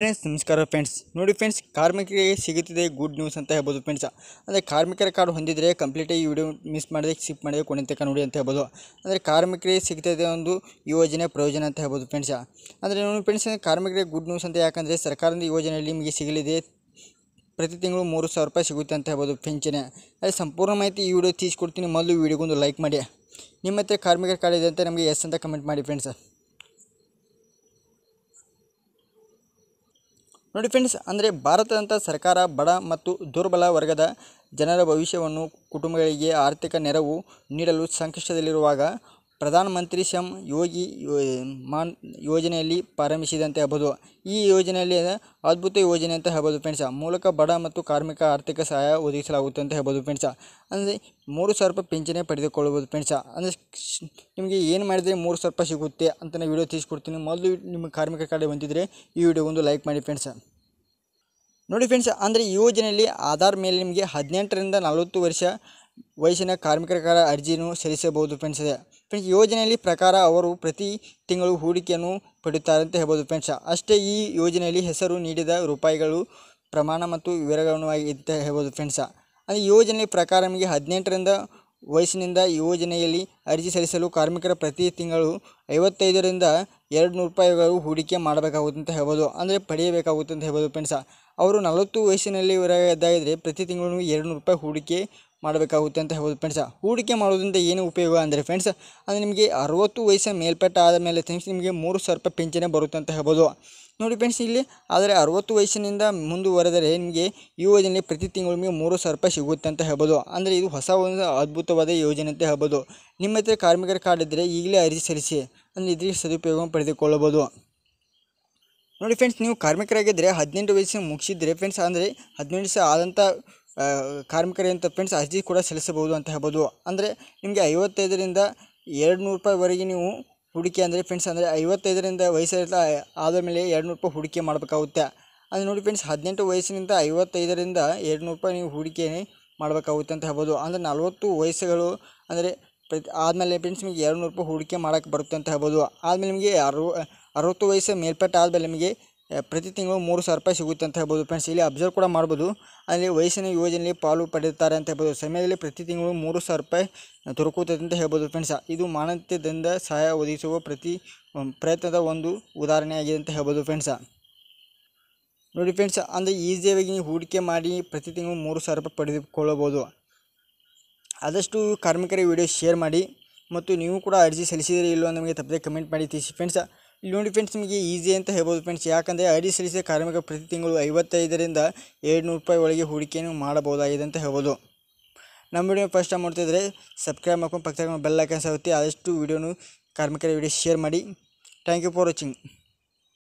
friends ನಮಸ್ಕಾರ friends ನೋಡಿ friends ಕಾರ್ಮಿಕರಿಗೆ ಸಿಗುತ್ತಿದೆ ಗುಡ್ ನ್ಯೂಸ್ ಅಂತ ಹೇಳ್ಬೋದು ಫ್ರೆಂಡ್ಸ್ ಅಂದರೆ ಕಾರ್ಮಿಕರ ಕಾರ್ಡ್ ಹೊಂದಿದರೆ ಕಂಪ್ಲೀಟಾಗಿ ವಿಡಿಯೋ ಮಿಸ್ ಮಾಡಿದೆ ಸ್ಕಿಪ್ ಮಾಡಿದೆ ಕೊನೆ ತನಕ ನೋಡಿ ಅಂತ ಹೇಳ್ಬೋದು ಅಂದರೆ ಕಾರ್ಮಿಕರಿಗೆ ಸಿಗ್ತದೆ ಒಂದು ಯೋಜನೆ ಪ್ರಯೋಜನ ಅಂತ ಹೇಳ್ಬೋದು ಫ್ರೆಂಡ್ಸ್ ಅಂದರೆ ನೋಡಿ ಫ್ರೆಂಡ್ಸ್ ಕಾರ್ಮಿಕರಿಗೆ ಗುಡ್ ನ್ಯೂಸ್ ಅಂತ ಯಾಕಂದರೆ ಸರ್ಕಾರದ ಯೋಜನೆಯಲ್ಲಿ ನಿಮಗೆ ಸಿಗಲಿದೆ ಪ್ರತಿ ತಿಂಗಳು ಮೂರು ಸಾವಿರ ರೂಪಾಯಿ ಸಿಗುತ್ತೆ ಅಂತ ಹೇಳ್ಬೋದು ಫ್ರೆಂಚನೆ ಅದೇ ಸಂಪೂರ್ಣ ಮಾಹಿತಿ ಈ ವಿಡಿಯೋ ತೀಸ್ಕೊಡ್ತೀನಿ ಮೊದಲು ವಿಡಿಯೋಗೊಂದು ಲೈಕ್ ಮಾಡಿ ನಿಮ್ಮ ಕಾರ್ಮಿಕರ ಕಾರ್ಡ್ ಇದೆ ಅಂತ ನಮಗೆ ಎಸ್ ಅಂತ ಕಮೆಂಟ್ ಮಾಡಿ ಫ್ರೆಂಡ್ಸ್ ನೋಡಿ ಫ್ರೆಂಡ್ಸ್ ಅಂದರೆ ಭಾರತದಂಥ ಸರ್ಕಾರ ಬಡ ಮತ್ತು ದುರ್ಬಲ ವರ್ಗದ ಜನರ ಭವಿಷ್ಯವನ್ನು ಕುಟುಂಬಗಳಿಗೆ ಆರ್ಥಿಕ ನೆರವು ನೀಡಲು ಸಂಕಷ್ಟದಲ್ಲಿರುವಾಗ ಪ್ರಧಾನಮಂತ್ರಿ ಶ್ರಮ್ ಯೋಗಿ ಮಾನ್ ಯೋಜನೆಯಲ್ಲಿ ಪ್ರಾರಂಭಿಸಿದಂತೆ ಹಬ್ಬದು ಈ ಯೋಜನೆಯಲ್ಲಿ ಅದ್ಭುತ ಯೋಜನೆ ಅಂತ ಹೇಳ್ಬೋದು ಫ್ರೆಂಡ್ಸ ಮೂಲಕ ಬಡ ಮತ್ತು ಕಾರ್ಮಿಕ ಆರ್ಥಿಕ ಸಹಾಯ ಒದಗಿಸಲಾಗುತ್ತೆ ಅಂತ ಹೇಳ್ಬೋದು ಫ್ರೆಂಡ್ಸ ಅಂದರೆ ಮೂರು ಸಾವಿರ ರೂಪಾಯಿ ಪಿಂಚಣಿ ಪಡೆದುಕೊಳ್ಳಬಹುದು ಫ್ರೆಂಡ್ಸ ಅಂದರೆ ನಿಮಗೆ ಏನು ಮಾಡಿದರೆ ಮೂರು ಸಾವಿರ ರೂಪಾಯಿ ಸಿಗುತ್ತೆ ಅಂತ ನಾನು ವೀಡಿಯೋ ತಿಳಿಸ್ಕೊಡ್ತೀನಿ ಮೊದಲು ನಿಮ್ಮ ಕಾರ್ಮಿಕ ಕಡೆ ಬಂದಿದ್ದರೆ ಈ ವಿಡಿಯೋ ಒಂದು ಲೈಕ್ ಮಾಡಿ ಫ್ರೆಂಡ್ಸ ನೋಡಿ ಫ್ರೆಂಡ್ಸ್ ಅಂದರೆ ಈ ಯೋಜನೆಯಲ್ಲಿ ಆಧಾರ್ ಮೇಲೆ ನಿಮಗೆ ಹದಿನೆಂಟರಿಂದ ನಲವತ್ತು ವರ್ಷ ವಯಸ್ಸಿನ ಕಾರ್ಮಿಕರ ಕಾರ ಅರ್ಜಿಯನ್ನು ಸಲ್ಲಿಸಬಹುದು ಫ್ರೆಂಡ್ಸ್ ಫ್ರೆಂಡ್ಸ್ ಯೋಜನೆಯಲ್ಲಿ ಪ್ರಕಾರ ಅವರು ಪ್ರತಿ ತಿಂಗಳು ಹೂಡಿಕೆಯನ್ನು ಪಡೆಯುತ್ತಾರೆ ಅಂತ ಹೇಳ್ಬೋದು ಫ್ರೆಂಡ್ಸ್ ಅಷ್ಟೇ ಈ ಯೋಜನೆಯಲ್ಲಿ ಹೆಸರು ನೀಡಿದ ರೂಪಾಯಿಗಳು ಪ್ರಮಾಣ ಮತ್ತು ವಿವರಗಳನ್ನು ಅಂತ ಹೇಳ್ಬೋದು ಫ್ರೆಂಡ್ಸ ಅಂದರೆ ಯೋಜನೆಯ ಪ್ರಕಾರ ನಿಮಗೆ ಹದಿನೆಂಟರಿಂದ ವಯಸ್ಸಿನಿಂದ ಯೋಜನೆಯಲ್ಲಿ ಅರ್ಜಿ ಸಲ್ಲಿಸಲು ಕಾರ್ಮಿಕರ ಪ್ರತಿ ತಿಂಗಳು ಐವತ್ತೈದರಿಂದ ಎರಡು ನೂರು ರೂಪಾಯಿಗಳು ಹೂಡಿಕೆ ಮಾಡಬೇಕಾಗುತ್ತೆ ಅಂತ ಹೇಳ್ಬೋದು ಅಂದರೆ ಪಡೆಯಬೇಕಾಗುತ್ತೆ ಅಂತ ಹೇಳ್ಬೋದು ಫ್ರೆಂಡ್ಸ ಅವರು ನಲವತ್ತು ವಯಸ್ಸಿನಲ್ಲಿ ಇದ್ದರೆ ಪ್ರತಿ ತಿಂಗಳು ಎರಡು ನೂರು ರೂಪಾಯಿ ಹೂಡಿಕೆ ಮಾಡಬೇಕಾಗುತ್ತೆ ಅಂತ ಹೇಳ್ಬೋದು ಫ್ರೆಂಡ್ಸ ಹೂಡಿಕೆ ಮಾಡೋದ್ರಿಂದ ಏನು ಉಪಯೋಗ ಅಂದರೆ ಫ್ರೆಂಡ್ಸ್ ಅಂದರೆ ನಿಮಗೆ ಅರುವತ್ತು ವಯಸ್ಸಿನ ಮೇಲ್ಪಟ್ಟ ಆದ ಮೇಲೆ ತಿಂಗ್ಸ್ ನಿಮಗೆ ಮೂರು ಸಾವಿರ ರೂಪಾಯಿ ಪಿಂಚಣಿ ಬರುತ್ತೆ ಅಂತ ಹೇಳ್ಬೋದು ನೋಡಿ ಫ್ರೆಂಡ್ಸ್ ಇಲ್ಲಿ ಆದರೆ ಅರವತ್ತು ವಯಸ್ಸಿನಿಂದ ಮುಂದುವರೆದರೆ ನಿಮಗೆ ಈ ಯೋಜನೆ ಪ್ರತಿ ತಿಂಗಳು ನಿಮಗೆ ಮೂರು ಸಾವಿರ ರೂಪಾಯಿ ಸಿಗುತ್ತೆ ಅಂತ ಹೇಳ್ಬೋದು ಅಂದರೆ ಇದು ಹೊಸ ಒಂದು ಅದ್ಭುತವಾದ ಯೋಜನೆ ಅಂತ ಹೇಳ್ಬೋದು ನಿಮ್ಮ ಹತ್ರ ಕಾರ್ಮಿಕರ ಕಾರ್ಡ್ ಇದ್ದರೆ ಈಗಲೇ ಅರ್ಜಿ ಸಲ್ಲಿಸಿ ಅಂದರೆ ಇದರಿಗೆ ಸದುಪಯೋಗವನ್ನು ಪಡೆದುಕೊಳ್ಳಬೋದು ನೋಡಿ ಫ್ರೆಂಡ್ಸ್ ನೀವು ಕಾರ್ಮಿಕರಾಗಿದ್ದರೆ ಹದಿನೆಂಟು ವಯಸ್ಸಿನ ಮುಗಿಸಿದರೆ ಫ್ರೆಂಡ್ಸ್ ಅಂದರೆ ಹದಿನೆಂಟು ವಯಸ್ಸು ಆದಂಥ ಅಂತ ಫ್ರೆಂಡ್ಸ್ ಅರ್ಜಿ ಕೂಡ ಸಲ್ಲಿಸಬಹುದು ಅಂತ ಹೇಳ್ಬೋದು ಅಂದರೆ ನಿಮಗೆ ಐವತ್ತೈದರಿಂದ ಎರಡು ನೂರು ರೂಪಾಯಿವರೆಗೆ ನೀವು ಹೂಡಿಕೆ ಅಂದರೆ ಫ್ರೆಂಡ್ಸ್ ಅಂದರೆ ಐವತ್ತೈದರಿಂದ ವಯಸ್ಸಿರ್ತಾ ಆದ ಮೇಲೆ ಎರಡು ರೂಪಾಯಿ ಹೂಡಿಕೆ ಮಾಡಬೇಕಾಗುತ್ತೆ ಅದು ನೋಡಿ ಫ್ರೆಂಡ್ಸ್ ಹದಿನೆಂಟು ವಯಸ್ಸಿನಿಂದ ಐವತ್ತೈದರಿಂದ ಎರಡು ರೂಪಾಯಿ ನೀವು ಹೂಡಿಕೆ ಮಾಡಬೇಕಾಗುತ್ತೆ ಅಂತ ಹೇಳ್ಬೋದು ಅಂದರೆ ನಲವತ್ತು ವಯಸ್ಸುಗಳು ಅಂದರೆ ಪ್ರತಿ ಆದಮೇಲೆ ಫ್ರೆಂಡ್ಸ್ ನಿಮಗೆ ಎರಡು ನೂರು ರೂಪಾಯಿ ಹೂಡಿಕೆ ಮಾಡೋಕ್ಕೆ ಬರುತ್ತೆ ಅಂತ ಹೇಳ್ಬೋದು ಆದಮೇಲೆ ನಿಮಗೆ ಅರು ಅರವತ್ತು ವಯಸ್ಸು ಮೇಲ್ಪಟ್ಟ ಆದಮೇಲೆ ನಿಮಗೆ ಪ್ರತಿ ತಿಂಗಳು ಮೂರು ಸಾವಿರ ರೂಪಾಯಿ ಸಿಗುತ್ತೆ ಅಂತ ಹೇಳ್ಬೋದು ಫ್ರೆಂಡ್ಸ್ ಇಲ್ಲಿ ಅಬ್ಸರ್ವ್ ಕೂಡ ಮಾಡ್ಬೋದು ಅಲ್ಲಿ ವಯಸ್ಸಿನ ಯೋಜನೆಯಲ್ಲಿ ಪಾಲು ಪಡೆಯುತ್ತಾರೆ ಅಂತ ಹೇಳ್ಬೋದು ಸಮಯದಲ್ಲಿ ಪ್ರತಿ ತಿಂಗಳು ಮೂರು ಸಾವಿರ ರೂಪಾಯಿ ದೊರಕುತ್ತದೆ ಅಂತ ಹೇಳ್ಬೋದು ಫ್ರೆಂಡ್ಸ್ ಇದು ಮಾನತ್ಯದಿಂದ ಸಹಾಯ ಒದಗಿಸುವ ಪ್ರತಿ ಪ್ರಯತ್ನದ ಒಂದು ಉದಾಹರಣೆಯಾಗಿದೆ ಅಂತ ಹೇಳ್ಬೋದು ಫ್ರೆಂಡ್ಸ ನೋಡಿ ಫ್ರೆಂಡ್ಸ್ ಅಂದರೆ ಈಸಿಯಾಗಿ ನೀವು ಹೂಡಿಕೆ ಮಾಡಿ ಪ್ರತಿ ತಿಂಗಳು ಮೂರು ಸಾವಿರ ರೂಪಾಯಿ ಪಡೆದುಕೊಳ್ಳಬೋದು ಆದಷ್ಟು ಕಾರ್ಮಿಕರ ವಿಡಿಯೋ ಶೇರ್ ಮಾಡಿ ಮತ್ತು ನೀವು ಕೂಡ ಅರ್ಜಿ ಸಲ್ಲಿಸಿದರೆ ಇಲ್ಲೋ ನಮಗೆ ತಪ್ಪದೆ ಕಮೆಂಟ್ ಮಾಡಿ ತಿಳಿಸಿ ಫ್ರೆಂಡ್ಸ್ ಇಲ್ಲಿ ನೋಡಿ ಫ್ರೆಂಡ್ಸ್ ನಿಮಗೆ ಈಸಿ ಅಂತ ಹೇಳ್ಬೋದು ಫ್ರೆಂಡ್ಸ್ ಯಾಕಂದರೆ ಸಲ್ಲಿಸಿದ ಕಾರ್ಮಿಕ ಪ್ರತಿ ತಿಂಗಳು ಐವತ್ತೈದರಿಂದ ಏಳ್ನೂರು ರೂಪಾಯಿ ಒಳಗೆ ಹೂಡಿಕೆಯನ್ನು ಮಾಡಬಹುದಾಗಿದೆ ಅಂತ ಹೇಳ್ಬೋದು ನಮ್ಮ ವಿಡಿಯೋ ಫಸ್ಟ್ ಟೈಮ್ ಮಾಡ್ತಿದ್ರೆ ಸಬ್ಸ್ಕ್ರೈಬ್ ಮಾಡ್ಕೊಂಡು ಪಕ್ಕದ ಬೆಲ್ ಐಕನ್ಸ್ ಆಗುತ್ತೆ ಆದಷ್ಟು ವೀಡಿಯೋನು ಕಾರ್ಮಿಕರ ವಿಡಿಯೋ ಶೇರ್ ಮಾಡಿ ಥ್ಯಾಂಕ್ ಯು ಫಾರ್ ವಾಚಿಂಗ್